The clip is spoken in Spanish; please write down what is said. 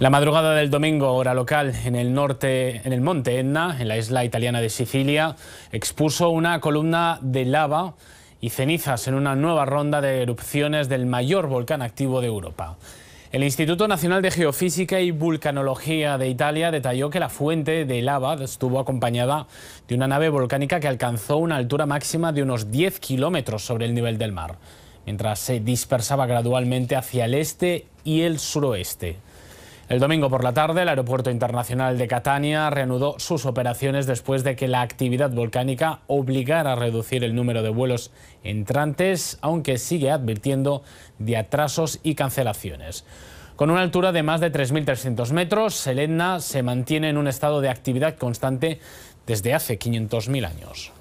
La madrugada del domingo, hora local, en el norte, en el monte Etna, en la isla italiana de Sicilia, expuso una columna de lava y cenizas en una nueva ronda de erupciones del mayor volcán activo de Europa. El Instituto Nacional de Geofísica y Vulcanología de Italia detalló que la fuente de lava estuvo acompañada de una nave volcánica que alcanzó una altura máxima de unos 10 kilómetros sobre el nivel del mar, mientras se dispersaba gradualmente hacia el este y el suroeste. El domingo por la tarde, el Aeropuerto Internacional de Catania reanudó sus operaciones después de que la actividad volcánica obligara a reducir el número de vuelos entrantes, aunque sigue advirtiendo de atrasos y cancelaciones. Con una altura de más de 3.300 metros, selena se mantiene en un estado de actividad constante desde hace 500.000 años.